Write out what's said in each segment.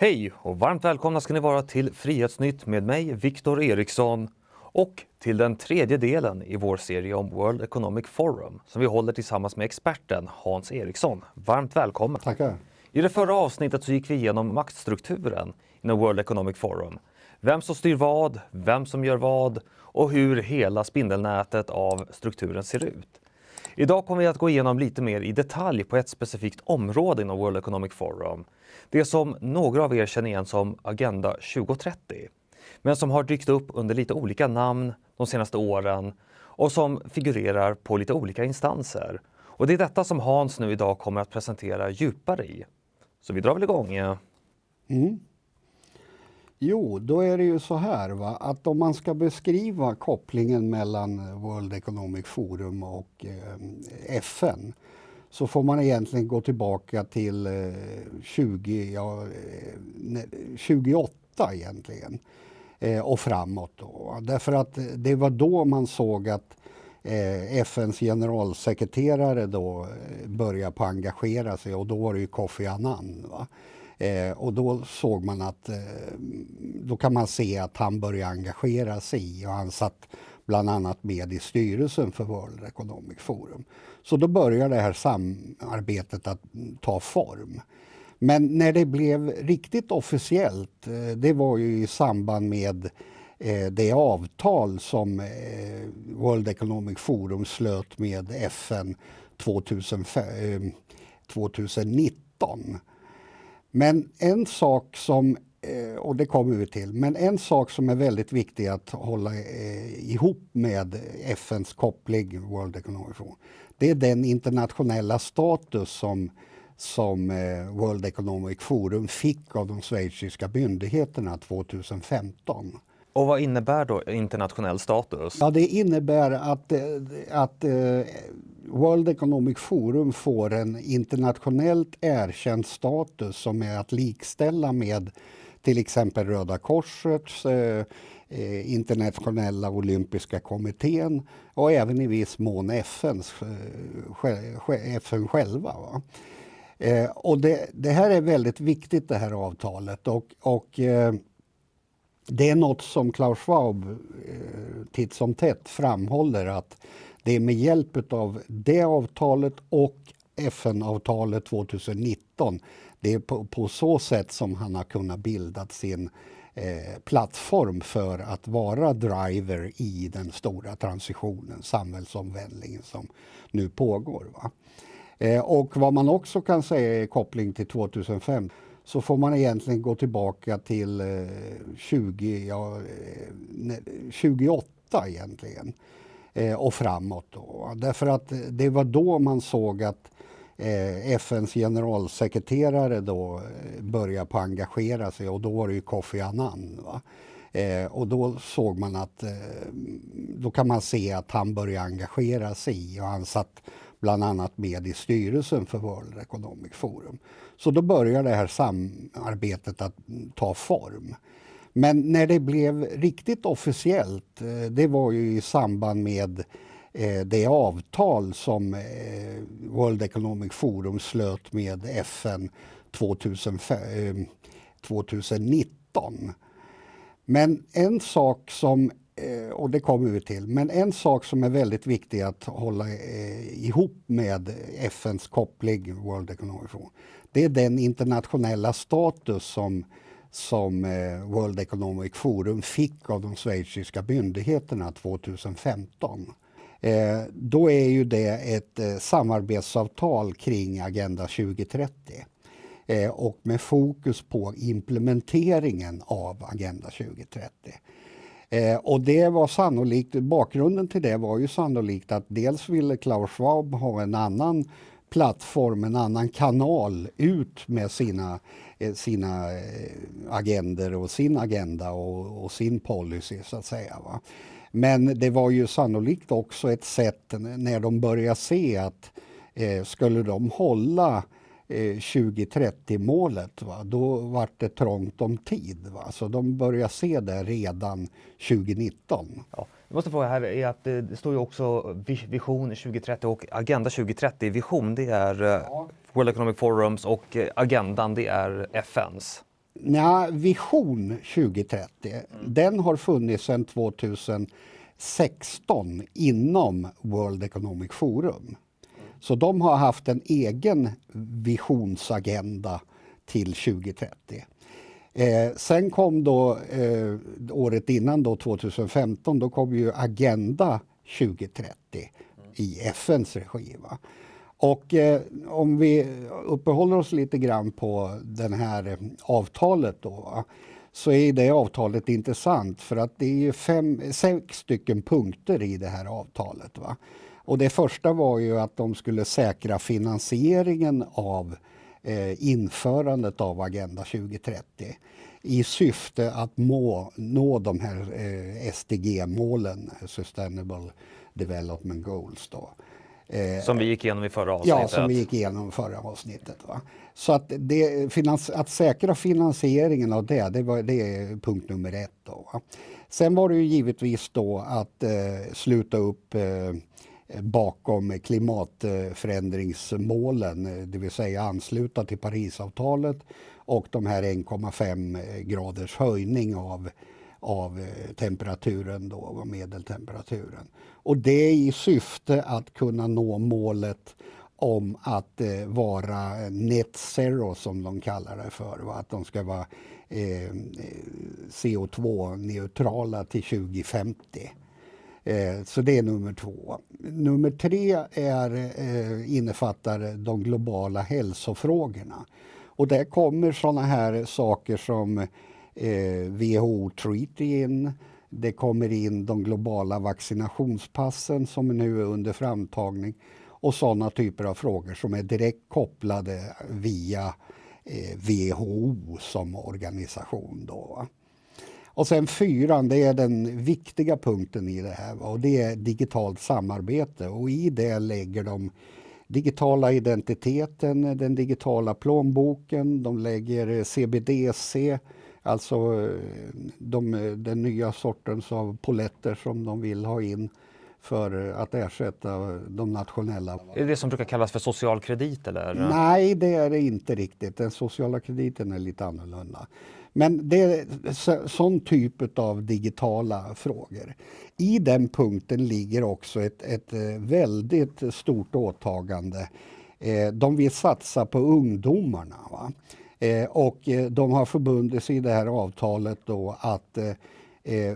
Hej och varmt välkomna ska ni vara till Frihetsnytt med mig, Viktor Eriksson och till den tredje delen i vår serie om World Economic Forum som vi håller tillsammans med experten Hans Eriksson. Varmt välkommen! Tackar! I det förra avsnittet så gick vi igenom maktstrukturen inom World Economic Forum. Vem som styr vad, vem som gör vad och hur hela spindelnätet av strukturen ser ut. Idag kommer vi att gå igenom lite mer i detalj på ett specifikt område inom World Economic Forum. Det som några av er känner igen som Agenda 2030, men som har dykt upp under lite olika namn de senaste åren och som figurerar på lite olika instanser. Och det är detta som Hans nu idag kommer att presentera djupare i. Så vi drar väl igång. Mm. Jo, då är det ju så här va, att om man ska beskriva kopplingen mellan World Economic Forum och eh, FN så får man egentligen gå tillbaka till eh, 20, ja, eh, ne, 28 egentligen eh, och framåt. Då. Därför att det var då man såg att eh, FNs generalsekreterare då eh, började på engagera sig och då var det ju Kofi Annan. Va? Eh, och då såg man att, eh, då kan man se att han började engagera sig i och han satt bland annat med i styrelsen för World Economic Forum. Så då började det här samarbetet att ta form. Men när det blev riktigt officiellt, eh, det var ju i samband med eh, det avtal som eh, World Economic Forum slöt med FN 2005, 2019. Men en sak som, eh, och det kommer vi till, men en sak som är väldigt viktig att hålla eh, ihop med FNs koppling World Economic Forum, det är den internationella status som som eh, World Economic Forum fick av de schweiziska myndigheterna 2015. Och vad innebär då internationell status? Ja, det innebär att, eh, att eh, World Economic Forum får en internationellt erkänd status som är att likställa med till exempel Röda Korsets, eh, Internationella Olympiska Kommittén och även i viss mån FNs, FN själva. Va? och det, det, här är väldigt viktigt det här avtalet och, och det är något som Klaus Schwab eh, titt som tätt framhåller att det är med hjälp av det avtalet och FN-avtalet 2019, det är på, på, så sätt som han har kunnat bilda sin eh, plattform för att vara driver i den stora transitionen, samhällsomvandlingen som nu pågår. Va? Eh, och vad man också kan säga i koppling till 2005 så får man egentligen gå tillbaka till 20, eh, ja, 28 eh, egentligen eh, och framåt. Då. Därför att det var då man såg att FNs generalsekreterare då började på engagera sig och då var det ju Kofi Annan. Va? och då såg man att, då kan man se att han började engagera sig och han satt bland annat med i styrelsen för World Economic Forum. Så då börjar det här samarbetet att ta form. Men när det blev riktigt officiellt, eh, det var ju i samband med eh, det avtal som eh, World Economic Forum slöt med FN 2019. Men en sak som Eh, och det kommer vi till. Men en sak som är väldigt viktig att hålla eh, ihop med FNs koppling World Economic Forum, det är den internationella status som, som eh, World Economic Forum fick av de schweiziska myndigheterna 2015. Då är ju det ett samarbetsavtal kring Agenda 2030 och med fokus på implementeringen av Agenda 2030. Eh, och det var sannolikt, bakgrunden till det var ju sannolikt att dels ville Klaus Schwab ha en annan plattform, en annan kanal ut med sina, eh, sina eh, agender och sin agenda och, och, sin policy så att säga. Va? Men det var ju sannolikt också ett sätt när de började se att eh, skulle de hålla 2030 målet, va? då vart det trångt om tid. Va? Så de börjar se det redan 2019. Ja. Jag måste fråga här, är att det står ju också Vision 2030 och Agenda 2030. Vision det är eh, ja. World Economic Forums och eh, Agendan det är FNs. Nej, Vision 2030, mm. den har funnits sedan 2016 inom World Economic Forum. Så de har haft en egen visionsagenda till 2030. Eh, sen kom då eh, året innan, då, 2015, då kom ju Agenda 2030 i FNs regi. Va? Och eh, om vi uppehåller oss lite grann på det här avtalet då, va? så är det avtalet intressant för att det är fem, sex stycken punkter i det här avtalet. Va? Och det första var ju att de skulle säkra finansieringen av eh, införandet av Agenda 2030 i syfte att må, nå de här eh, SDG-målen, Sustainable Development Goals. Då. Eh, som vi gick igenom i förra avsnittet? Ja, som vi gick igenom i förra avsnittet. Va? Så att, det, finans, att säkra finansieringen av det, det, var, det är punkt nummer ett. Då, va? Sen var det ju givetvis då att eh, sluta upp eh, Eh, bakom klimatförändringsmålen, eh, det vill säga ansluta till Parisavtalet och de här 1,5 eh, graders höjning av, av temperaturen då, medeltemperaturen. Och det i syfte att kunna nå målet om att eh, vara net zero som de kallar det för. Va? Att de ska vara eh, CO2-neutrala till 2050. Eh, så det är nummer två. Nummer tre är, eh, innefattar de globala hälsofrågorna. Och där kommer sådana här saker som eh, WHO Treaty in, det kommer in de globala vaccinationspassen som nu är under framtagning och sådana typer av frågor som är direkt kopplade via eh, WHO som organisation. Då, och sen fyran, det är den viktiga punkten i det här och det är digitalt samarbete och i det lägger de digitala identiteten, den digitala plånboken, de lägger CBDC, alltså eh, de, eh, den nya sortens av poletter som de vill ha in för att ersätta de nationella. Är det det som brukar kallas för social kredit? Eller? Nej, det är det inte riktigt. Den sociala krediten är lite annorlunda. Men det är så, sån typ av digitala frågor. I den punkten ligger också ett, ett eh, väldigt stort åtagande. Eh, de vill satsa på ungdomarna. Va? Eh, och de har förbundit sig i det här avtalet då att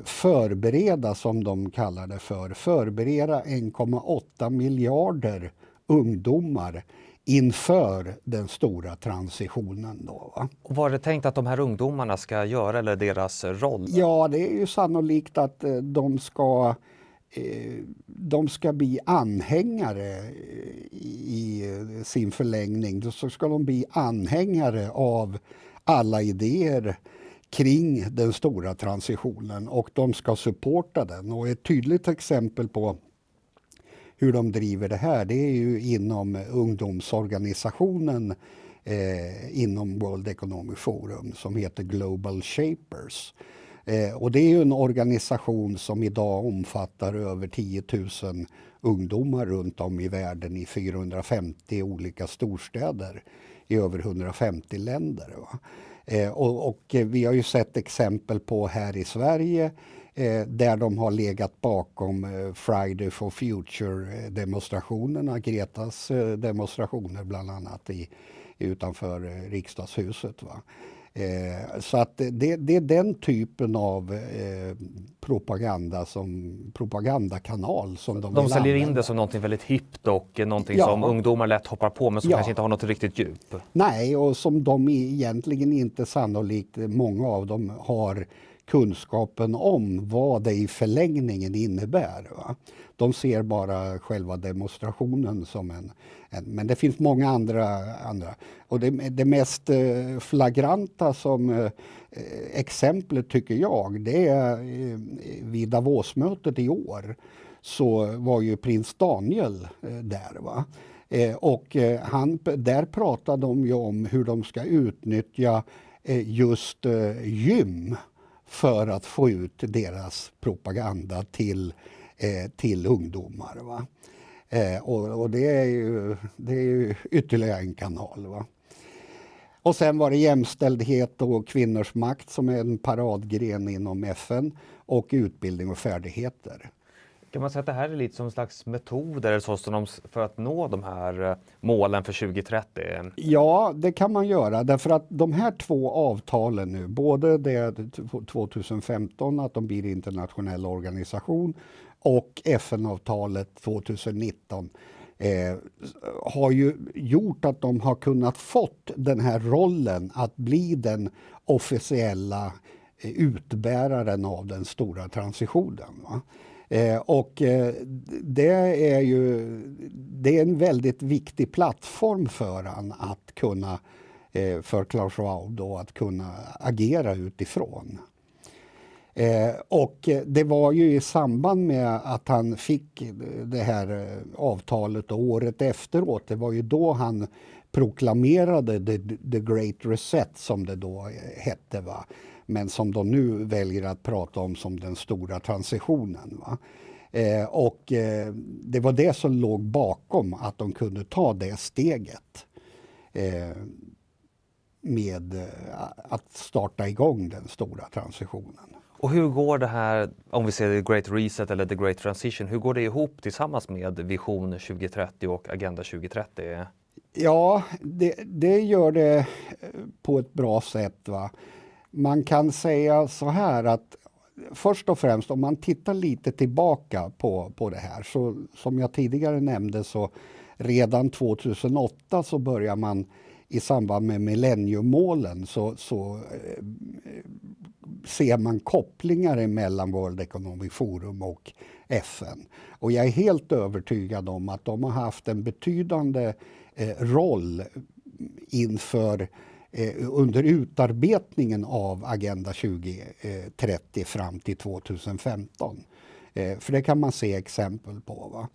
förbereda, som de kallar det för, förbereda 1,8 miljarder ungdomar inför den stora transitionen. Då, va? Och vad är det tänkt att de här ungdomarna ska göra, eller deras roll? Ja, det är ju sannolikt att eh, de ska eh, de ska bli anhängare eh, i sin förlängning. Så ska de bli anhängare av alla idéer kring den stora transitionen och de ska supporta den. Och ett tydligt exempel på hur de driver det här, det är ju inom ungdomsorganisationen eh, inom World Economic Forum som heter Global Shapers. Eh, och det är ju en organisation som idag omfattar över 10 000 ungdomar runt om i världen i 450 olika storstäder i över 150 länder. Eh, och, och vi har ju sett exempel på här i Sverige Eh, där de har legat bakom eh, Friday for Future-demonstrationerna, eh, Gretas eh, demonstrationer bland annat i, utanför eh, riksdagshuset. Va? Eh, så att det, det, är den typen av propaganda som, propagandakanal som de De säljer använda. in det som något väldigt hippt och någonting ja. som ungdomar lätt hoppar på men som ja. kanske inte har något riktigt djup. Nej, och som de egentligen inte sannolikt, många av dem har kunskapen om vad det i förlängningen innebär. Va? De ser bara själva demonstrationen som en... en men det finns många andra. andra. Och det, det mest eh, flagranta som eh, exemplet, tycker jag, det är eh, vid Davosmötet i år så var ju prins Daniel där. Va? Och han, där pratade de ju om hur de ska utnyttja just gym för att få ut deras propaganda till, eh, till ungdomar. Va? Eh, och, och det, är ju, det är ju ytterligare en kanal. Va? Och sen var det jämställdhet och kvinnors makt som är en paradgren inom FN och utbildning och färdigheter. Kan man säga att det här är lite som en slags metod eller så för att nå de här eh, målen för 2030? Ja, det kan man göra därför att de här två avtalen nu, både det 2015 att de blir internationell organisation och FN-avtalet 2019 eh, har ju gjort att de har kunnat fått den här rollen att bli den officiella eh, utbäraren av den stora transitionen. Va? Eh, och eh, det är ju det är en väldigt viktig plattform för han att kunna, eh, för Klaus Schwab då, att kunna agera utifrån. och det var ju i samband med att han fick det här avtalet och året efteråt, det var ju då han proklamerade the, the Great Reset som det då hette. Va? men som de nu väljer att prata om som den stora transitionen. Va? Eh, och eh, det var det som låg bakom att de kunde ta det steget. Eh, med eh, att starta igång den stora transitionen. Och hur går det här, om vi ser The Great Reset eller The Great Transition, hur går det ihop tillsammans med Vision 2030 och Agenda 2030? Ja, det, det gör det eh, på ett bra sätt. Va? man kan säga så här att först och främst om man tittar lite tillbaka på, på det här så som jag tidigare nämnde så redan 2008 så börjar man i samband med millenniummålen så, så eh, ser man kopplingar mellan World Economic Forum och FN. Och jag är helt övertygad om att de har haft en betydande eh, roll inför Eh, under utarbetningen av Agenda 2030 fram till 2015. Eh, för det kan man se exempel på. Va?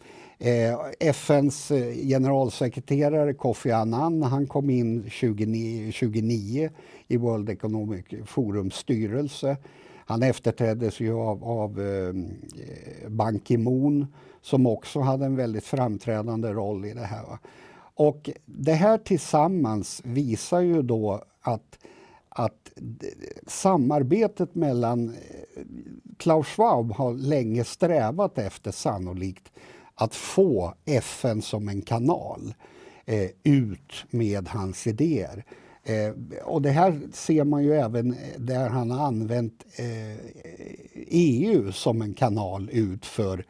Eh, FNs generalsekreterare Kofi Annan han kom in 2009, 29 i World Economic Forums styrelse. Han efterträddes ju av, av Ban Ki-Moon som också hade en väldigt framträdande roll i det här. Va? Och det här tillsammans visar ju då att, att samarbetet mellan eh, Klaus Schwab har länge strävat efter sannolikt att få FN som en kanal eh, ut med hans idéer. Eh, och det här ser man ju även där han har använt eh, EU som en kanal ut för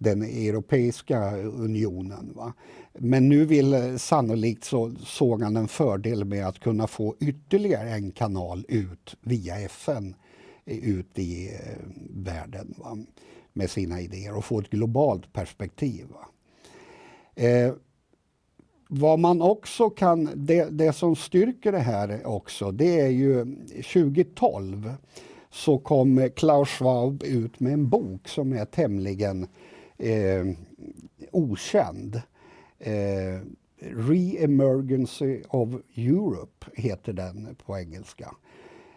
den Europeiska unionen. Va? Men nu vill eh, sannolikt så, såg han en fördel med att kunna få ytterligare en kanal ut via FN eh, ut i eh, världen va? med sina idéer och få ett globalt perspektiv. Eh, vad man också kan, det, det, som styrker det här också, det är ju 2012 så kom Klaus Schwab ut med en bok som är tämligen eh, okänd. Eh, Re-emergency of Europe heter den på engelska.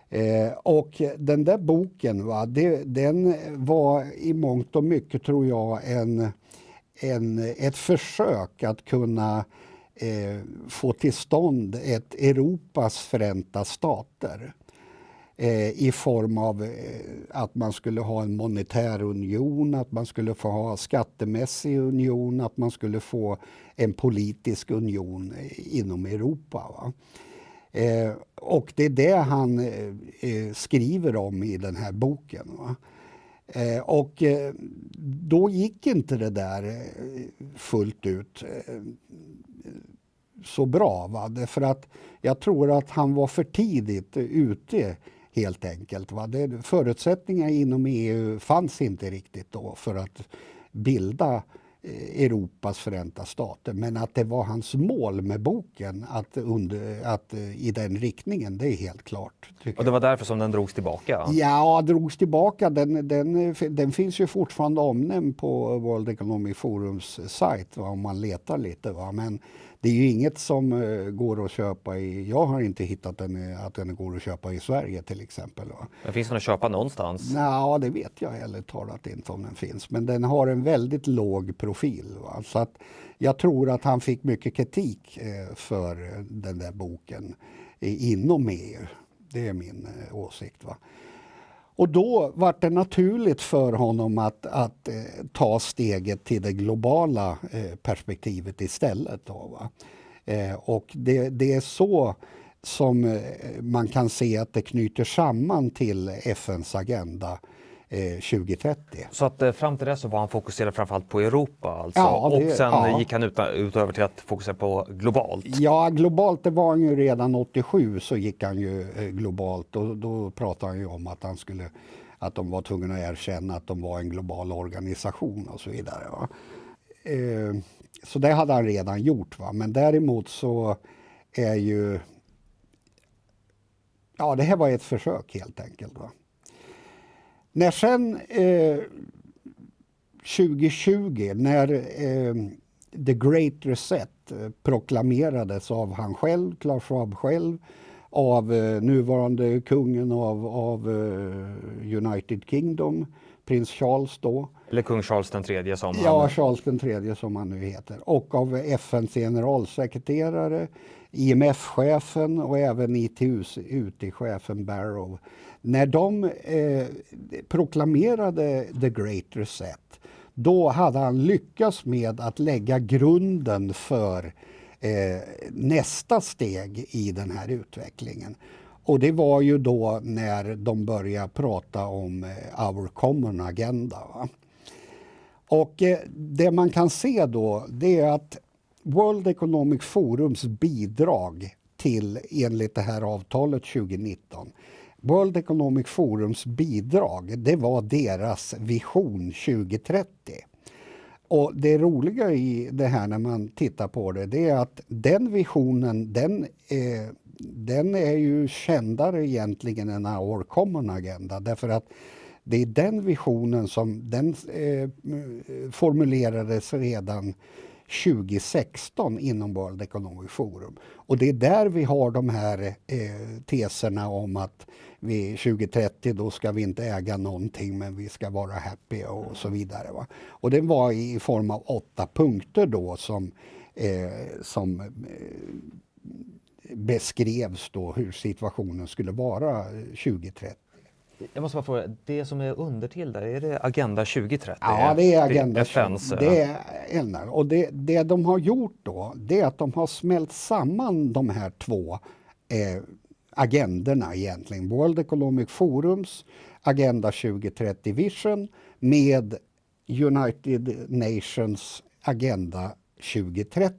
Eh, och den där boken, va, det, den var i mångt och mycket, tror jag, en, en, ett försök att kunna eh, få till stånd ett Europas förenta stater. Eh, i form av eh, att man skulle ha en monetär union, att man skulle få ha skattemässig union, att man skulle få en politisk union eh, inom Europa. Va? och det är det han skriver om i den här boken. Va? och då gick inte det där fullt ut så bra. Va? Därför att jag tror att han var för tidigt ute helt enkelt. Va? Det, förutsättningar inom EU fanns inte riktigt då för att bilda eh, Europas förenta stater. Men att det var hans mål med boken att, under, att eh, i den riktningen, det är helt klart. Och det var därför som den drogs tillbaka? Ja, drogs tillbaka. Den, den, den finns ju fortfarande omnämnd på World Economic Forums sajt va, om man letar lite. Va. Men det är ju inget som eh, går att köpa i, jag har inte hittat den, eh, att den går att köpa i Sverige till exempel. Men finns den att köpa någonstans? Ja, det vet jag heller talat inte om den finns. Men den har en väldigt låg profil. Va? Så att jag tror att han fick mycket kritik eh, för den där boken inom EU. Det är min åsikt. Va? Och då var det naturligt för honom att, att eh, ta steget till det globala eh, perspektivet istället. Då, eh, och det, det, är så som eh, man kan se att det knyter samman till FNs agenda 2030. Eh, så att eh, fram till dess var han fokuserad framförallt på Europa alltså? Ja, det, och sen ja. gick han ut, utöver till att fokusera på globalt? Ja, globalt det var han ju redan 87 så gick han ju eh, globalt och då pratade han ju om att han skulle att de var tvungna att erkänna att de var en global organisation och så vidare. Va? så det hade han redan gjort. Va? Men däremot så är ju... Ja, det här var ett försök helt enkelt. Va? När sen eh, 2020, när eh, the great reset eh, proklamerades av han själv, Klaus Schwab själv, av eh, nuvarande kungen av, av eh, United Kingdom, prins Charles då. Eller kung Charles den tredje som han... Ja, Charles den tredje som han nu heter. Och av FNs generalsekreterare, IMF-chefen och även ITUs ut chefen Barrow. När de eh, proklamerade the great reset, då hade han lyckats med att lägga grunden för eh, nästa steg i den här utvecklingen. Och det var ju då när de började prata om eh, our common agenda. Va? Och eh, det man kan se då, det är att World Economic Forums bidrag till, enligt det här avtalet 2019, World Economic Forums bidrag, det var deras vision 2030. Och det roliga i det här när man tittar på det, det är att den visionen, den, eh, den är ju kändare egentligen än Our Common Agenda, därför att det är den visionen som den eh, formulerades redan 2016 inom World Economic Forum. Och det är där vi har de här eh, teserna om att vi 2030 då ska vi inte äga någonting men vi ska vara happy och mm. så vidare. Va? Och det var i form av åtta punkter då som, eh, som eh, beskrevs då hur situationen skulle vara 2030. Eh, Jag måste bara fråga, det som är undertill där, är det Agenda 2030? Ja, det är Agenda 2030. Det är Och det, det de har gjort då, det är att de har smält samman de här två eh, agenderna egentligen. World Economic Forums Agenda 2030 Vision med United Nations Agenda 2030.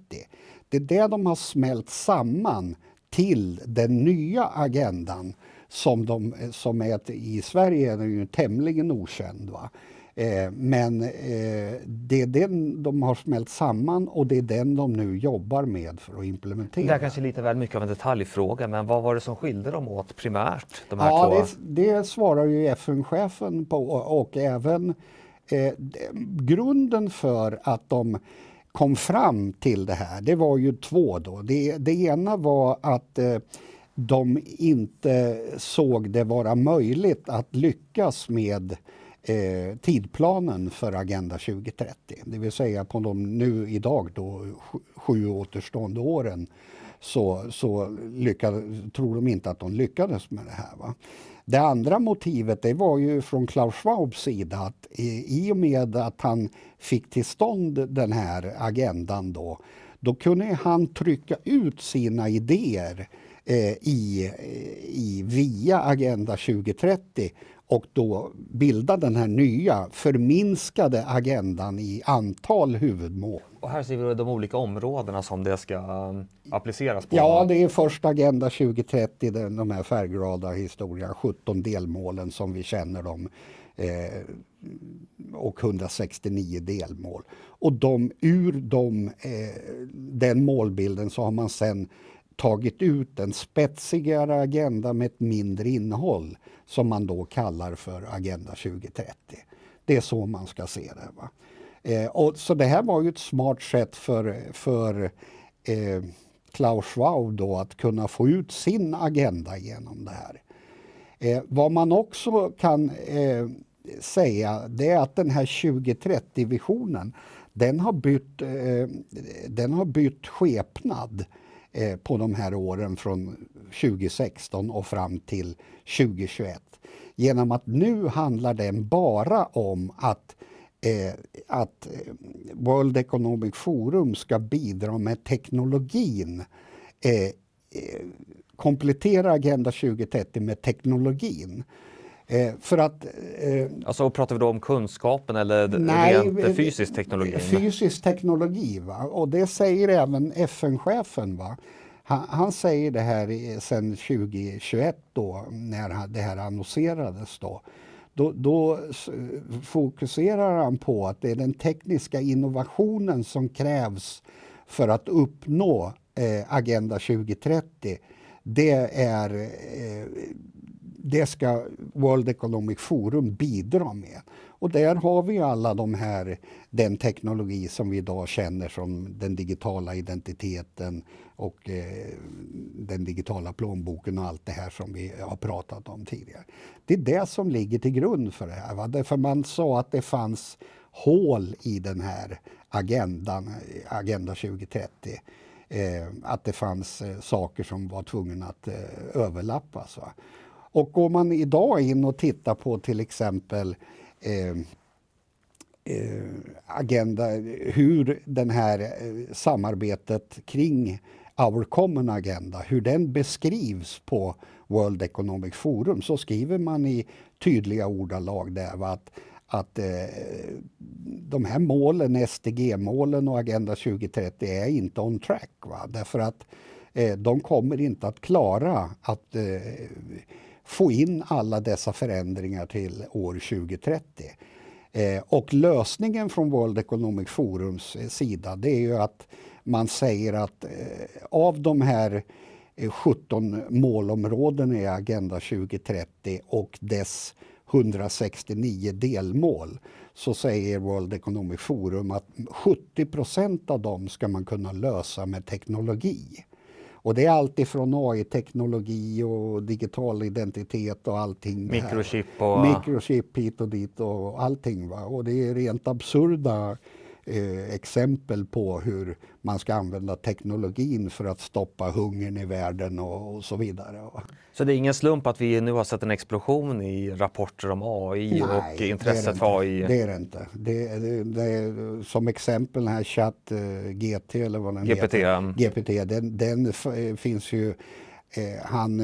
Det är det de har smält samman till den nya agendan som, de, som är, i Sverige är den ju tämligen okänd. Va? Eh, men eh, det är den de har smält samman och det är den de nu jobbar med för att implementera. Det här kanske är lite väl mycket av en detaljfråga, men vad var det som skilde dem åt primärt? De här ja, två? Det, det svarar ju FN-chefen på och även eh, grunden för att de kom fram till det här, det var ju två då. Det, det ena var att eh, de inte såg det vara möjligt att lyckas med Eh, tidplanen för Agenda 2030. Det vill säga på de nu idag då sju återstående åren så, så lyckades, tror de inte att de lyckades med det här. Va? Det andra motivet det var ju från Klaus Schwabs sida att i och med att han fick till stånd den här agendan då, då kunde han trycka ut sina idéer eh, i, i, via Agenda 2030 och då bilda den här nya förminskade agendan i antal huvudmål. Och här ser vi de olika områdena som det ska um, appliceras på? Ja, det är först Agenda 2030, den, de här färgglada historia, 17 delmålen som vi känner dem eh, och 169 delmål. Och de, ur de, eh, den målbilden så har man sen tagit ut en spetsigare agenda med ett mindre innehåll som man då kallar för Agenda 2030. Det är så man ska se det. Va? Eh, och, så det här var ju ett smart sätt för, för eh, Klaus Schwab då att kunna få ut sin agenda genom det här. Eh, vad man också kan eh, säga det är att den här 2030-visionen den har eh, den har bytt skepnad eh, på de här åren från 2016 och fram till 2021. Genom att nu handlar den bara om att Eh, att eh, World Economic Forum ska bidra med teknologin. Eh, eh komplettera Agenda 2030 med teknologin. Eh, för att, eh, alltså pratar vi då om kunskapen eller nej, rent eh, fysisk teknologi? Fysisk teknologi, va? och det säger även FN-chefen. Han, han, säger det här sedan 2021 då, när det här annonserades. Då. Då, då, fokuserar han på att det är den tekniska innovationen som krävs för att uppnå eh, Agenda 2030. Det är eh, det ska World Economic Forum bidra med. Och där har vi alla de här, den teknologi som vi idag känner som den digitala identiteten och eh, den digitala plånboken och allt det här som vi har pratat om tidigare. Det är det som ligger till grund för det här. Va? Därför man sa att det fanns hål i den här agendan, Agenda 2030. Eh, att det fanns eh, saker som var tvungna att eh, överlappas. Va? Och går man idag in och tittar på till exempel eh, eh, agenda, hur det här eh, samarbetet kring Our Common Agenda, hur den beskrivs på World Economic Forum så skriver man i tydliga ordalag där att, att eh, de här målen, SDG-målen och Agenda 2030 är inte on track. Va? Därför att eh, de kommer inte att klara att eh, få in alla dessa förändringar till år 2030. Eh, och lösningen från World Economic Forums eh, sida det är ju att man säger att eh, av de här 17 målområdena i Agenda 2030 och dess 169 delmål så säger World Economic Forum att 70 procent av dem ska man kunna lösa med teknologi. Och det är allt ifrån AI-teknologi och digital identitet och allting. Mikrochip och... Mikrochip hit och dit och allting. Va? Och det är rent absurda Eh, exempel på hur man ska använda teknologin för att stoppa hungern i världen och, och, så vidare. Så det är ingen slump att vi nu har sett en explosion i rapporter om AI Nej, och intresset för AI? Nej, det är det inte. Det, det, det är, som exempel den här chatt eh, GT eller vad den GPT. heter. GPT. Den, den eh, finns ju han,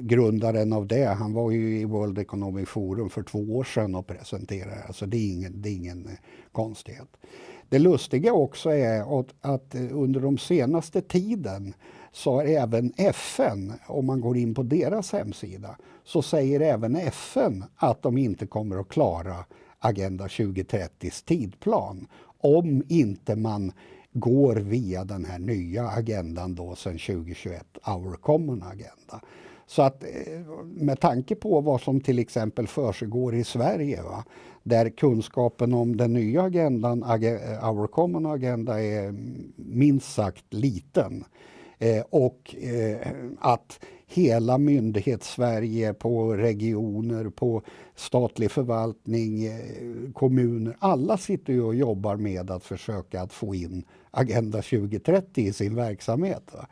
grundaren av det, han var ju i World Economic Forum för två år sedan och presenterade. Alltså det är ingen, det är ingen konstighet. Det lustiga också är att, att under de senaste tiden så har även FN, om man går in på deras hemsida, så säger även FN att de inte kommer att klara Agenda 2030s tidplan om inte man går via den här nya agendan då sedan 2021, Our Common Agenda. Så att eh, med tanke på vad som till exempel försiggår i Sverige va, där kunskapen om den nya agendan, Our Common Agenda, är minst sagt liten. Eh, och eh, att hela myndighets-Sverige på regioner, på statlig förvaltning, eh, kommuner, alla sitter ju och jobbar med att försöka att få in Agenda 2030 i sin verksamhet. Va?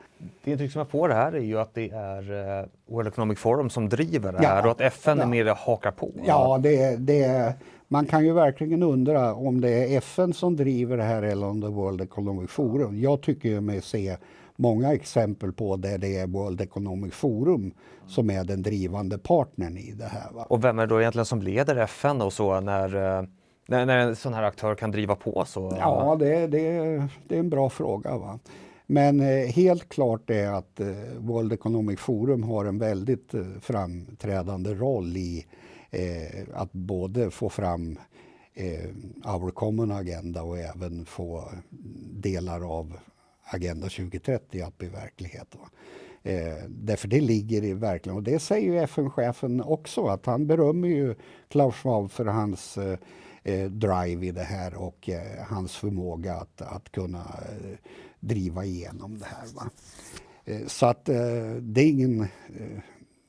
Det intryck som jag får här är ju att det är eh, World Economic Forum som driver det här ja, och att FN ja. är mer hakar på. Ja, det, det man kan ju verkligen undra om det är FN som driver det här eller om det är World Economic Forum. Jag tycker mig se många exempel på där det är World Economic Forum som är den drivande partnern i det här. Va? Och vem är det då egentligen som leder FN och så när eh, när, när en sån här aktör kan driva på så? Ja, det, det, det är en bra fråga. Va? Men eh, helt klart är att eh, World Economic Forum har en väldigt framträdande roll i eh, att både få fram eh, Our Common Agenda och även få delar av Agenda 2030 att bli verklighet. Eh, därför det ligger i verkligen, och det säger ju FN-chefen också, att han berömmer ju Klaus Schwab för hans eh, eh, drive i det här och eh, hans förmåga att, att kunna eh, driva igenom det här. Va? Eh, så att det är ingen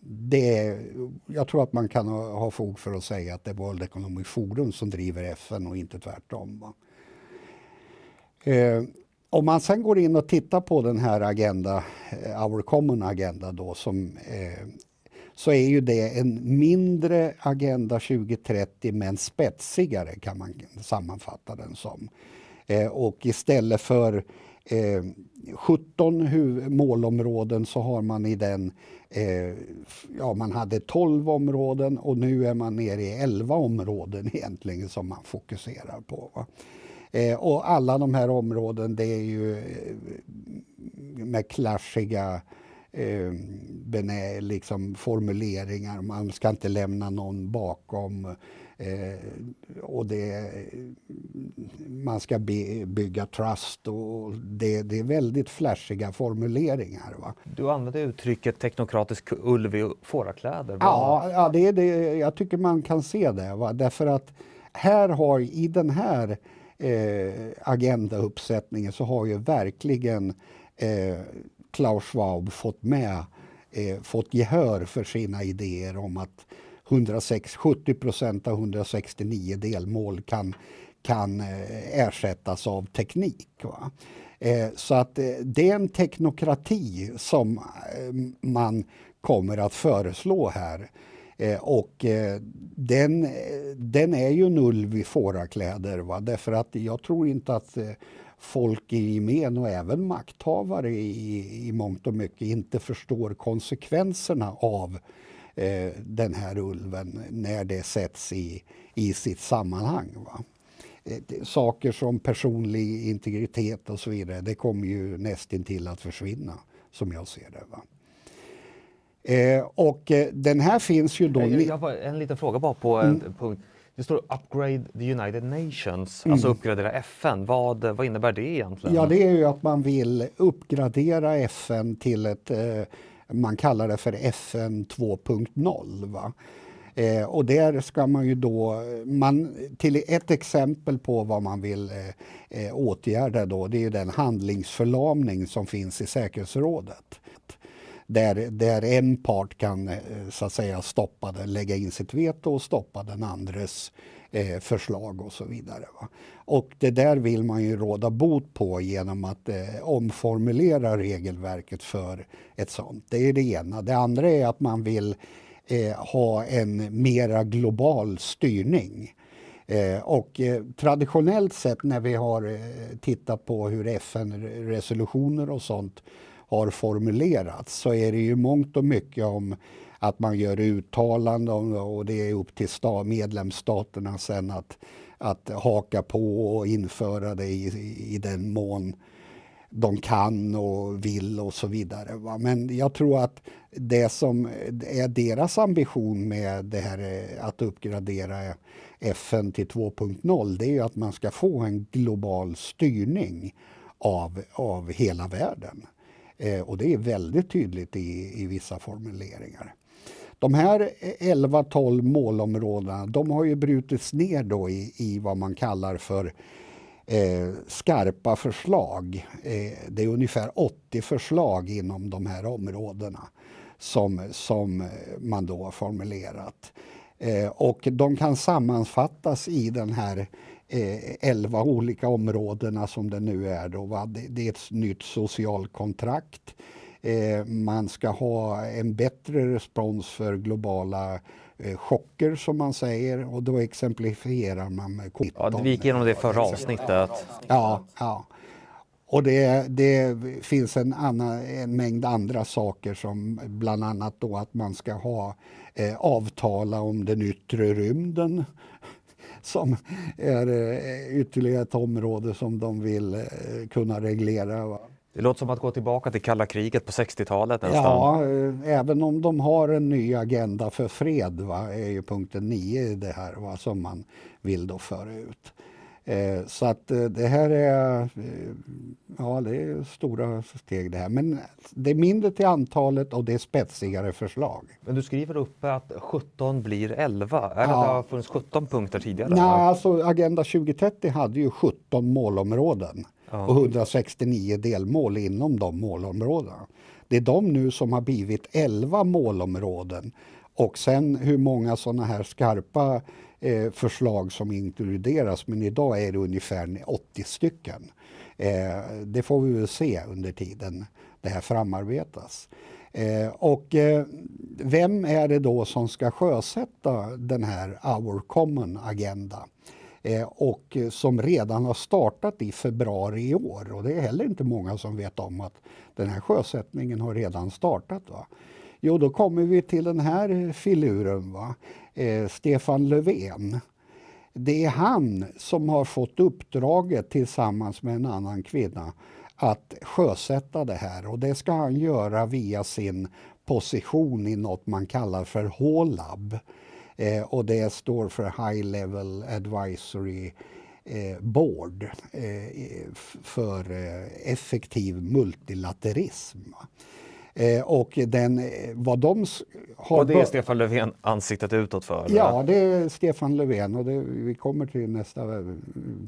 det, jag tror att man kan ha, fog för att säga att det är World Economic Forum som driver FN och inte tvärtom. Eh, om man sen går in och tittar på den här agenda, eh, Our Common Agenda då, som, eh, så är ju det en mindre Agenda 2030 men spetsigare kan man sammanfatta den som. Eh, och istället för eh, 17 målområden så har man i den, eh, ja man hade 12 områden och nu är man nere i 11 områden egentligen som man fokuserar på. Eh, och alla de här områden det är ju eh, med klassiga eh, liksom formuleringar, man ska inte lämna någon bakom Eh, och det, man ska be, bygga trust och det, det, är väldigt flashiga formuleringar. Va? Du använder uttrycket teknokratisk ulv i fårakläder. Ja, ja det är det, jag tycker man kan se det. Va? Därför att här har, i den här eh, agendauppsättningen så har ju verkligen eh, Klaus Schwab fått med, eh, fått gehör för sina idéer om att 106, 70 procent av 169 delmål kan, kan eh, ersättas av teknik. Va? Eh, så att eh, det är en teknokrati som man kommer att föreslå här. Och den, den är ju null i fårakläder, va? därför att jag tror inte att folk i gemen och även makthavare i, i mångt och mycket inte förstår konsekvenserna av Eh, den här ulven när det sätts i, i sitt sammanhang. Va? Eh, saker som personlig integritet och så vidare, det kommer ju nästintill att försvinna som jag ser det. Va? Eh, och eh, den här finns ju då... Jag, jag har en liten fråga bara på eh, mm. punkt. Det står Upgrade the United Nations, mm. alltså uppgradera FN. Vad, vad innebär det egentligen? Ja, det är ju att man vill uppgradera FN till ett eh, man kallar det för FN 2.0. Va? Eh, och där ska man ju då, man, till ett exempel på vad man vill eh, eh åtgärda då, det är den handlingsförlamning som finns i säkerhetsrådet. Där, där en part kan eh, så att säga stoppa det, lägga in sitt veto och stoppa den andres eh, förslag och så vidare. Va? Och det där vill man ju råda bot på genom att eh, omformulera regelverket för ett sånt. Det är det ena. Det andra är att man vill eh, ha en mera global styrning. Eh, och eh, traditionellt sett när vi har eh, tittat på hur FN-resolutioner och sånt har formulerats så är det ju mångt och mycket om att man gör uttalanden och det är upp till sta, medlemsstaterna sen att, att haka på och införa det i, i den mån de kan och vill och så vidare. Men jag tror att det som är deras ambition med det här eh, att uppgradera FN till 2.0 det är ju att man ska få en global styrning av, av hela världen. Eh, och det är väldigt tydligt i, i vissa formuleringar. De här 11-12 målområdena de har ju brutits ner då i, i vad man kallar för eh, skarpa förslag. Eh, det är ungefär 80 förslag inom de här områdena som, som eh, man då har formulerat. Eh, och de kan sammanfattas i den här eh, 11 olika områdena som det nu är. Då, va? Det, det är ett nytt socialkontrakt. kontrakt. Eh, man ska ha en bättre respons för globala eh, chocker som man säger och då exemplifierar man med covid Ja, vi gick igenom det eh, förra avsnittet. Ja, ja. Och det, det finns en, annan, en, mängd andra saker som bland annat då att man ska ha eh, avtala om den yttre rymden som är eh, ytterligare ett område som de vill eh, kunna reglera. Va? Det låter som att gå tillbaka till kalla kriget på 60-talet Ja, eh, även om de har en ny agenda för fred, va, är ju punkten 9 i det här, va, som man vill då föra ut. Eh, så att eh, det här är, eh, ja det är stora steg det här. Men det är mindre till antalet och det är spetsigare förslag. Men du skriver uppe att 17 blir 11. Är ja. det har funnits 17 punkter tidigare? Nej, alltså Agenda 2030 hade ju 17 målområden och 169 delmål inom de målområdena. Det är de nu som har blivit 11 målområden och sen hur många sådana här skarpa eh, förslag som inkluderas, men idag är det ungefär 80 stycken. Eh, det får vi väl se under tiden det här framarbetas. Eh, och eh, vem är det då som ska sjösätta den här Our Common Agenda? Eh, och som redan har startat i februari i år. Och det är heller inte många som vet om att den här sjösättningen har redan startat. Va? Jo, då kommer vi till den här filuren, va? Eh, Stefan Löfven. Det är han som har fått uppdraget tillsammans med en annan kvinna att sjösätta det här och det ska han göra via sin position i något man kallar för HLAB. Eh, och det står för High Level Advisory eh, Board eh, för eh, effektiv multilaterism. Och den, vad de har... Och det är Stefan Löfven ansiktet utåt för? Eller? Ja, det är Stefan Löfven och det, vi kommer till nästa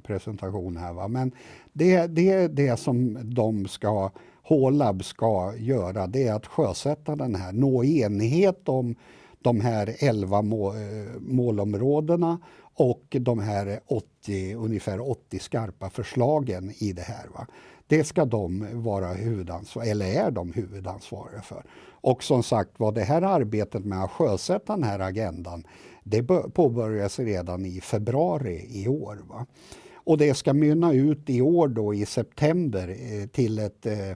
presentation här. Va? Men det, det är det som de ska, HLAB ska göra, det är att sjösätta den här, nå enighet om de här 11 må, eh, målområdena och de här 80, ungefär 80 skarpa förslagen i det här. Va? Det ska de vara huvudansvariga, eller är de huvudansvariga för. Och som sagt var, det här arbetet med att sjösätta den här agendan, det påbörjas redan i februari i år. Va? Och det ska mynna ut i år då i september eh, till ett, eh,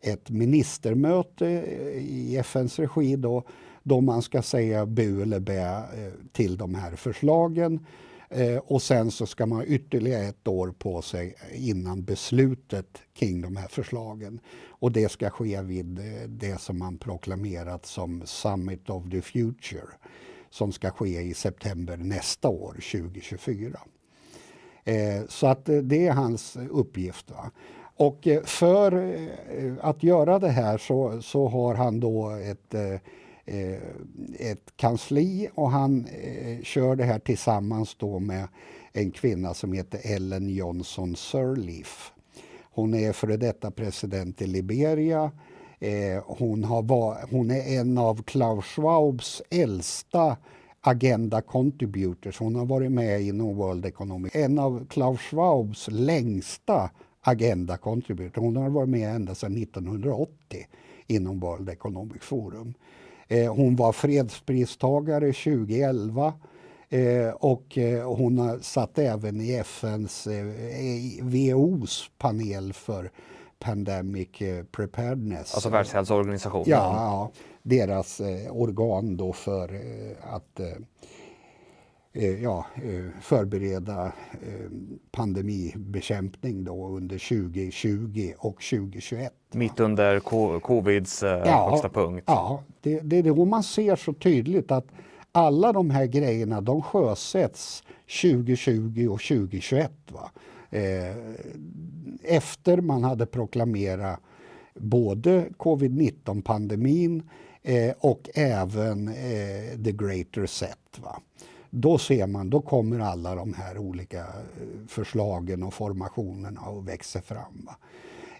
ett ministermöte i FNs regi då, då man ska säga bu eller bä eh, till de här förslagen. Eh, och sen så ska man ha ytterligare ett år på sig innan beslutet kring de här förslagen. Och det ska ske vid eh, det som man proklamerat som Summit of the Future som ska ske i september nästa år, 2024. Så att det är hans uppgift. Va? Och för att göra det här så, så har han då ett Eh, ett kansli och han eh, kör det här tillsammans då med en kvinna som heter Ellen Johnson Sirleaf. Hon är före detta president i Liberia. Eh, hon, har var, hon är en av Klaus Schwabs äldsta Agenda Contributors. Hon har varit med inom World Economic. En av Klaus Schwabs längsta Agenda Contributors. Hon har varit med ända sedan 1980 inom World Economic Forum. Eh, hon var fredspristagare 2011 eh, och eh, hon satt även i FNs, eh, WHOs panel för Pandemic eh, Preparedness. Alltså Världshälsoorganisationen? Ja, ja deras eh, organ då för att Eh, ja, eh, förbereda eh, pandemibekämpning då under 2020 och 2021. Mitt under covids ja, högsta punkt. Ja, det, det är då man ser så tydligt att alla de här grejerna de sjösätts 2020 och 2021. Va? Efter man hade proklamerat både covid-19-pandemin och även the greater set. Va? Då ser man, då kommer alla de här olika eh, förslagen och formationerna och växer fram. Va?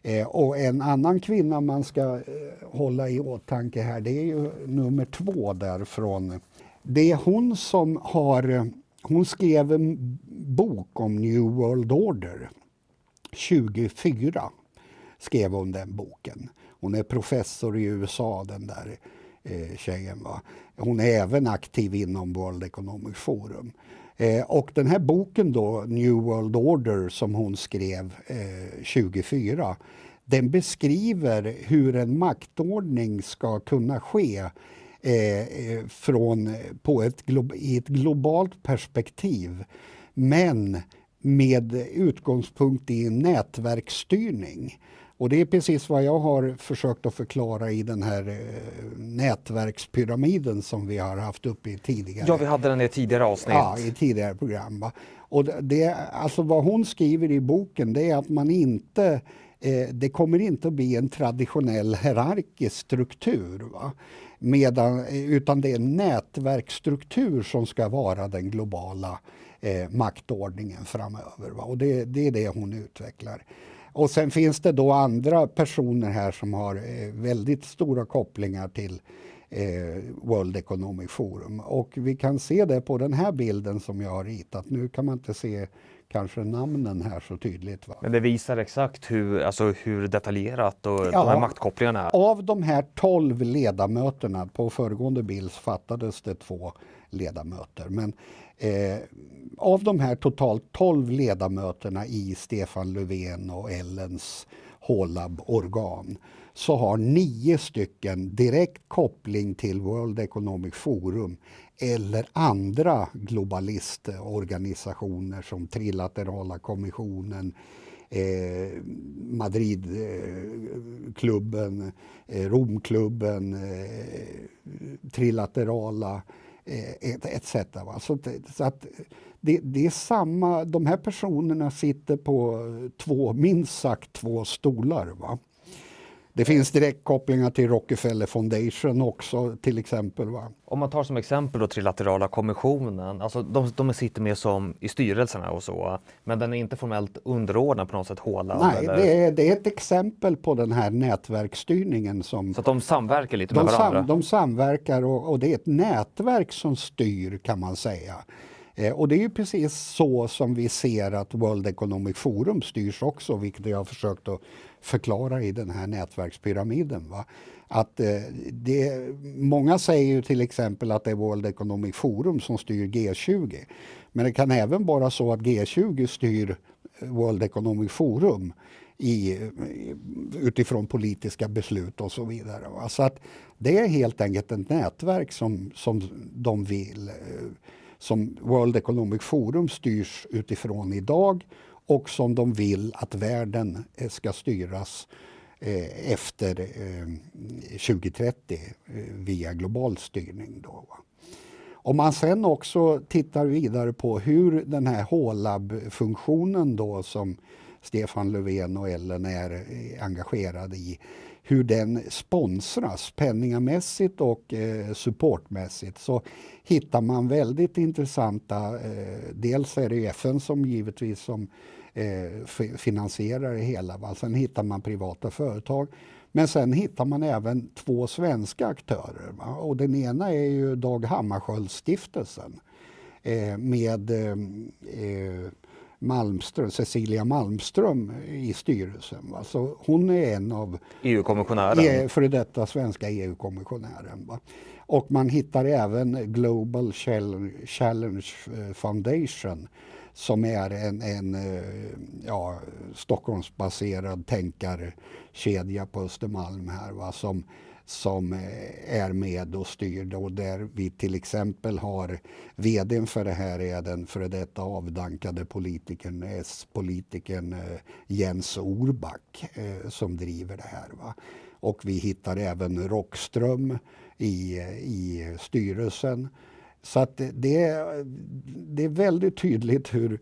Eh, och en annan kvinna man ska eh, hålla i åtanke här, det är ju nummer två därifrån. Det är hon som har, hon skrev en bok om New World Order. 24 skrev hon den boken. Hon är professor i USA den där eh, tjejen. Va? Hon är även aktiv inom World Economic Forum. Eh, och den här boken då, New World Order, som hon skrev eh, 24, den beskriver hur en maktordning ska kunna ske eh, eh från, på ett, i ett globalt perspektiv. Men med utgångspunkt i nätverksstyrning. Och det är precis vad jag har försökt att förklara i den här eh, nätverkspyramiden som vi har haft uppe i tidigare. Ja, vi hade den i tidigare avsnitt. Ja, i tidigare program. Va? Och det, alltså vad hon skriver i boken det är att man inte eh, det kommer inte att bli en traditionell hierarkisk struktur. Va? Medan, eh, utan det är nätverksstruktur som ska vara den globala eh, maktordningen framöver. Va? Och det, det, är det hon utvecklar. Och sen finns det då andra personer här som har eh, väldigt stora kopplingar till eh, World Economic Forum. Och vi kan se det på den här bilden som jag har ritat. Nu kan man inte se kanske namnen här så tydligt. Va? Men det visar exakt hur, alltså hur detaljerat och ja, de här maktkopplingarna är. Av de här 12 ledamöterna, på föregående bild fattades det två ledamöter, men Eh, av de här totalt 12 ledamöterna i Stefan Löfven och Ellens hålab organ så har nio stycken direkt koppling till World Economic Forum eller andra globalistorganisationer som Trilaterala kommissionen, eh, Madridklubben, eh, Romklubben, eh, Trilaterala Eh, etc. Så, så att det, det, är samma, de här personerna sitter på två, minst sagt två stolar. Va? Det finns direktkopplingar till Rockefeller Foundation också till exempel. Va? Om man tar som exempel då trilaterala kommissionen, alltså de, de sitter med som i styrelserna och så, men den är inte formellt underordnad på något sätt HLAB? Nej, eller... det, är, det, är, ett exempel på den här nätverksstyrningen. Som, så de samverkar lite med varandra? Sam, de samverkar och, och det är ett nätverk som styr kan man säga. Eh, och det är ju precis så som vi ser att World Economic Forum styrs också, vilket jag har försökt att förklara i den här nätverkspyramiden. Va? Att, eh, det, många säger ju till exempel att det är World Economic Forum som styr G20. Men det kan även vara så att G20 styr eh, World Economic Forum i, eh, utifrån politiska beslut och så vidare. Va? Så att det är helt enkelt ett nätverk som, som de vill eh, som World Economic Forum styrs utifrån idag och som de vill att världen eh, ska styras eh, efter 2030 eh, via global styrning. Då. Om man sen också tittar vidare på hur den här HLAB-funktionen då som Stefan Löfven och Ellen är engagerade i, hur den sponsras penningamässigt och eh, supportmässigt så hittar man väldigt intressanta, eh, dels är det FN som givetvis som eh, finansierar det hela, va? sen hittar man privata företag. Men sen hittar man även två svenska aktörer va? och den ena är ju Dag Hammarskjöld-stiftelsen eh, med eh, eh, Malmström, Cecilia Malmström i styrelsen. Va? Så hon är en av e e före detta svenska EU-kommissionären. Och man hittar även Global Challenge eh, Foundation som är en, en eh, ja, Stockholmsbaserad tänkarkedja på Östermalm här va, som som eh, är med och styr och där vi till exempel har VDn för det här är den före detta avdankade politikern, S-politikern eh, Jens Orback eh, som driver det här. Va? Och vi hittar även Rockström i, i styrelsen. Så att det, det är väldigt tydligt hur,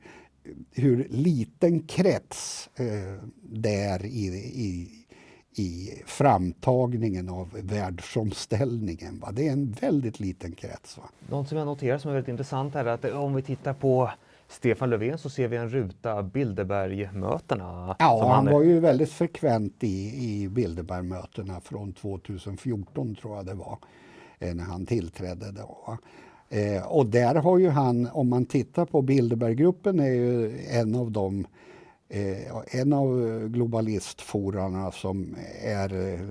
hur liten krets eh, det är i, i, i framtagningen av världsomställningen. Va? Det är en väldigt liten krets. Va? Något som jag noterar som är väldigt intressant är att om vi tittar på Stefan Löfven så ser vi en ruta Bilderbergmötena. Ja, han, han var ju väldigt frekvent i, i bilderberg från 2014 tror jag det var, eh, när han tillträdde. Då, eh, och där har ju han, om man tittar på Bilderberggruppen är ju en av de Eh, en av globalistforarna som är, eh,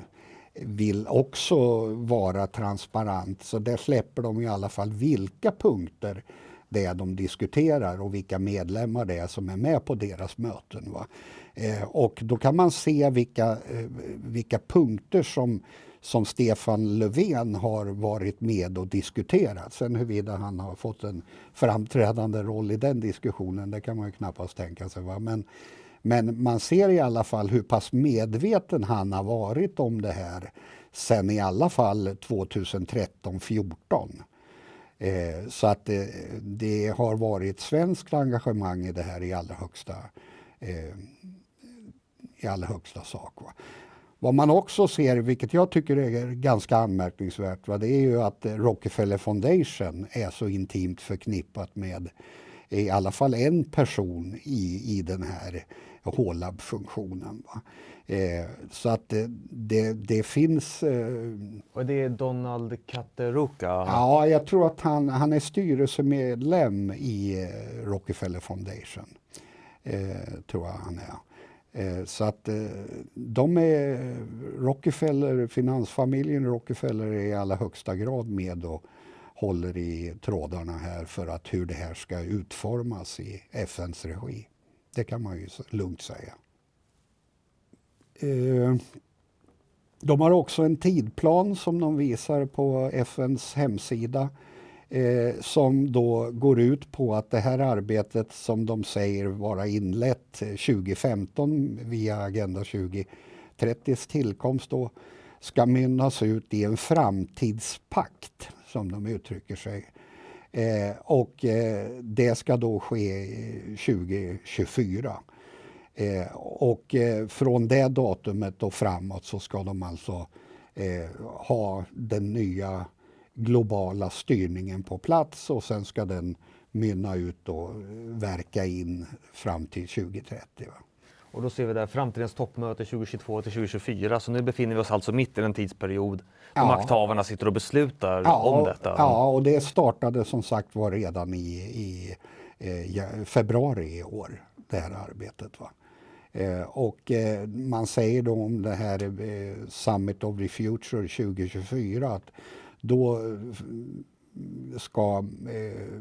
vill också vara transparent så där släpper de i alla fall vilka punkter det är de diskuterar och vilka medlemmar det är som är med på deras möten. Va? Eh, och då kan man se vilka, eh, vilka punkter som som Stefan Löfven har varit med och diskuterat. Sen huruvida han har fått en framträdande roll i den diskussionen, det kan man ju knappast tänka sig. Va? Men, men man ser i alla fall hur pass medveten han har varit om det här sen i alla fall 2013 14 eh, Så att det, eh, det, har varit svenskt engagemang i det här i allra högsta, eh, i allra högsta sak. Va? Vad man också ser, vilket jag tycker är ganska anmärkningsvärt, va, det är ju att Rockefeller Foundation är så intimt förknippat med i alla fall en person i, i den här HLAB-funktionen. Eh, så att det, det finns... Eh, och det är Donald Kateruka? Ja, jag tror att han, han är styrelsemedlem i eh, Rockefeller Foundation. Eh, tror jag han är. Eh, så att eh, de är Rockefeller, finansfamiljen Rockefeller är i allra högsta grad med och håller i trådarna här för att hur det här ska utformas i FNs regi. Det kan man ju lugnt säga. Eh, de har också en tidplan som de visar på FNs hemsida Eh, som då går ut på att det här arbetet som de säger vara inlett 2015 eh, via Agenda 2030s tillkomst då, ska mynnas ut i en framtidspakt, som de uttrycker sig. Eh, och eh, det ska då ske 2024. Eh, eh, och från det datumet och framåt så ska de alltså ha den nya globala styrningen på plats och sen ska den mynna ut och verka in fram till 2030. Va? Och då ser vi där framtidens toppmöte 2022 till 2024. Så nu befinner vi oss alltså mitt i den tidsperiod ja. makthavarna sitter och beslutar ja, om detta. Ja, och det startade som sagt var redan i, i eh, februari i år, det här arbetet. Va? Eh, och eh, man säger då om det här eh, Summit of the Future 2024 att då eh, ska eh,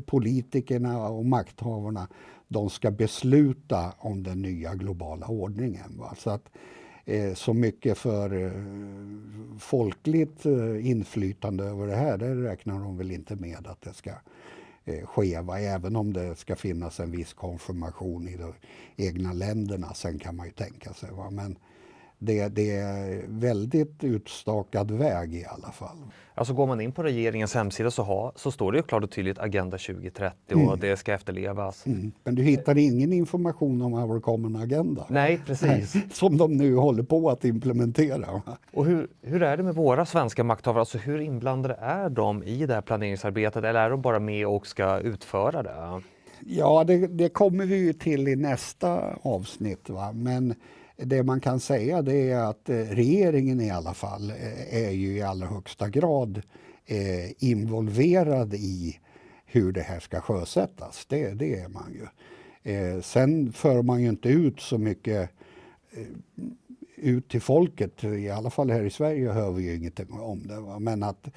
politikerna och makthavarna de ska besluta om den nya globala ordningen. Så att eh, så mycket för folkligt inflytande över det här, det räknar de väl inte med att det ska ske. Även om det ska finnas en viss konfirmation i de egna länderna, sen kan man ju tänka sig. Va? Men, det, det är väldigt utstakad väg i alla fall. Alltså går man in på regeringens hemsida så, ha, så står det ju klart och tydligt Agenda 2030 och mm. det ska efterlevas. Mm. Men du hittar ingen information om Our Common Agenda? Nej, precis. Som de nu håller på att implementera. Och hur, hur är det med våra svenska makthavare? Alltså hur inblandade är de i det här planeringsarbetet eller är de bara med och ska utföra det? Ja, det, det kommer vi ju till i nästa avsnitt. Va? Men det man kan säga det är att eh, regeringen i alla fall eh, är ju i allra högsta grad eh, involverad i hur det här ska sjösättas. Det, det är man ju. Sen för man ju inte ut så mycket ut till folket, i alla fall här i Sverige hör vi ju ingenting om det. Men att,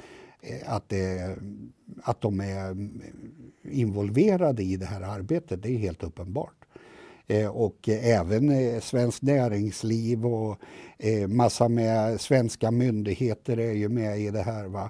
att, det, att de är mm, involverade i det här arbetet, det är helt uppenbart. Eh, och även eh, Svenskt Näringsliv och eh, massa med svenska myndigheter är ju med i det här. Va?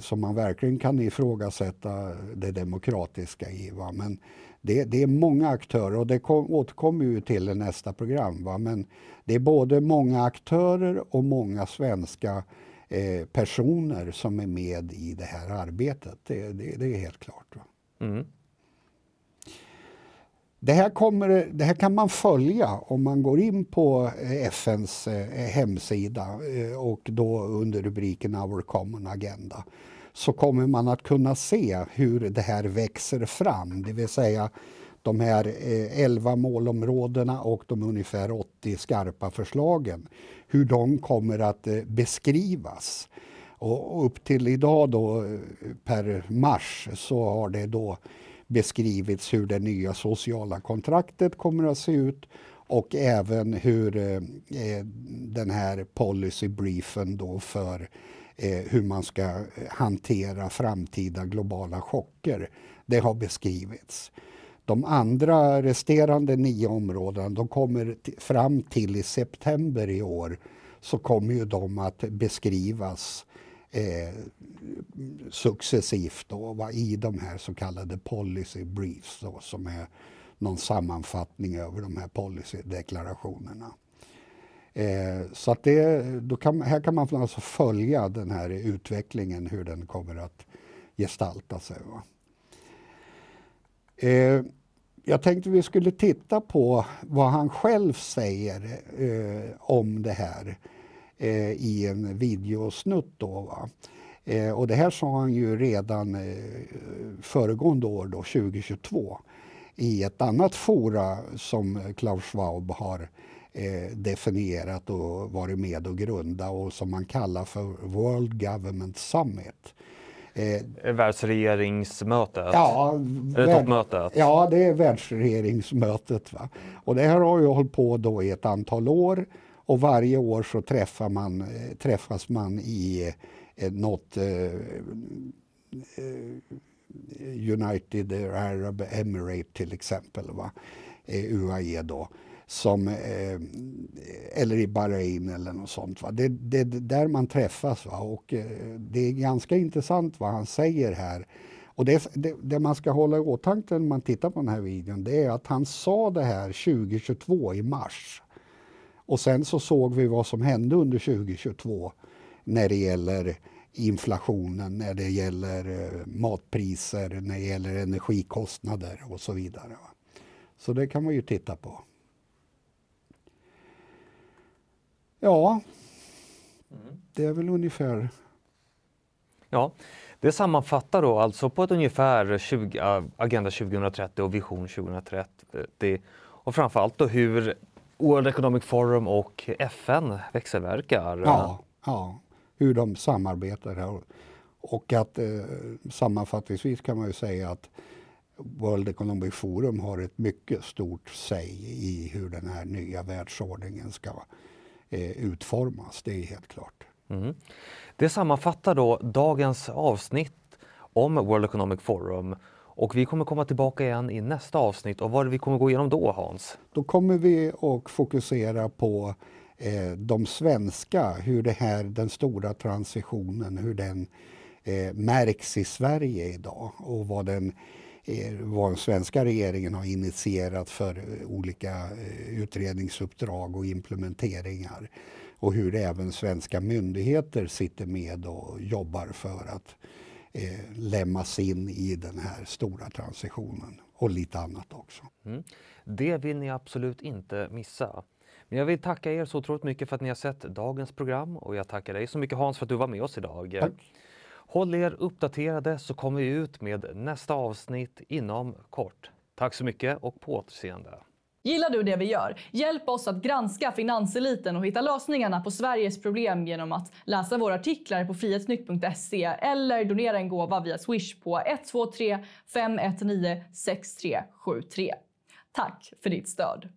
som man verkligen kan ifrågasätta det demokratiska i. Va? Men det, det, är många aktörer och det kom, återkommer ju till i nästa program. Va? Men det är både många aktörer och många svenska eh, personer som är med i det här arbetet. Det, det, det är helt klart. Va? Mm. Det här, kommer, det här, kan man följa om man går in på eh, FNs eh, hemsida eh, och då under rubriken Our Common Agenda så kommer man att kunna se hur det här växer fram, det vill säga de här 11 målområdena och de ungefär 80 skarpa förslagen, hur de kommer att beskrivas. Och upp till idag då per mars så har det då beskrivits hur det nya sociala kontraktet kommer att se ut och även hur eh, eh den här policybriefen då för eh, hur man ska hantera framtida globala chocker, det har beskrivits. De andra resterande nio områdena, de kommer fram till i september i år, så kommer ju de att beskrivas eh, successivt då, va, i de här så kallade policy briefs då, som är någon sammanfattning över de här policydeklarationerna. Eh, så att det, kan, här kan man alltså följa den här utvecklingen, hur den kommer att gestalta sig. Va? Eh, jag tänkte vi skulle titta på vad han själv säger eh, om det här eh, i en videosnutt. Då, va? Eh, och det här sa han ju redan eh, föregående år, då, 2022 i ett annat fora som Klaus Schwab har eh, definierat och varit med och grundat och som man kallar för World Government Summit. Eh, världsregeringsmötet? Ja, Eller Ja, det är världsregeringsmötet. Va? Och det här har ju hållit på då i ett antal år och varje år så träffar man, eh, träffas man i eh, något eh, eh, United Arab Emirates till exempel, va? UAE då. Som, eller i Bahrain eller något sånt. Va? Det, det är där man träffas va? och det är ganska intressant vad han säger här. Och det, det, det, man ska hålla i åtanke när man tittar på den här videon det är att han sa det här 2022 i mars. Och sen så såg vi vad som hände under 2022 när det gäller inflationen, när det gäller eh, matpriser, när det gäller energikostnader och så vidare. Så det kan man ju titta på. Ja, mm. det är väl ungefär... Ja, det sammanfattar då alltså på ett ungefär 20, eh, Agenda 2030 och Vision 2030 eh, och framförallt då hur World Economic Forum och FN växelverkar. Ja, ja. hur de samarbetar här. Och att eh, sammanfattningsvis kan man ju säga att World Economic Forum har ett mycket stort säg i hur den här nya världsordningen ska eh, utformas. Det är helt klart. Mm. Det sammanfattar då dagens avsnitt om World Economic Forum och vi kommer komma tillbaka igen i nästa avsnitt. Och vad är det vi kommer gå igenom då, Hans? Då kommer vi att fokusera på eh, de svenska, hur det här, den stora transitionen, hur den eh, märks i Sverige idag och vad den, eh, vad den svenska regeringen har initierat för eh, olika eh, utredningsuppdrag och implementeringar. Och hur även svenska myndigheter sitter med och jobbar för att eh, lämnas in i den här stora transitionen och lite annat också. Mm. Det vill ni absolut inte missa. Men jag vill tacka er så otroligt mycket för att ni har sett dagens program och jag tackar dig så mycket Hans för att du var med oss idag. Tack. Håll er uppdaterade så kommer vi ut med nästa avsnitt inom kort. Tack så mycket och på återseende. Gillar du det vi gör? Hjälp oss att granska finanseliten och hitta lösningarna på Sveriges problem genom att läsa våra artiklar på frihetsnytt.se eller donera en gåva via Swish på 123 519 6373. Tack för ditt stöd!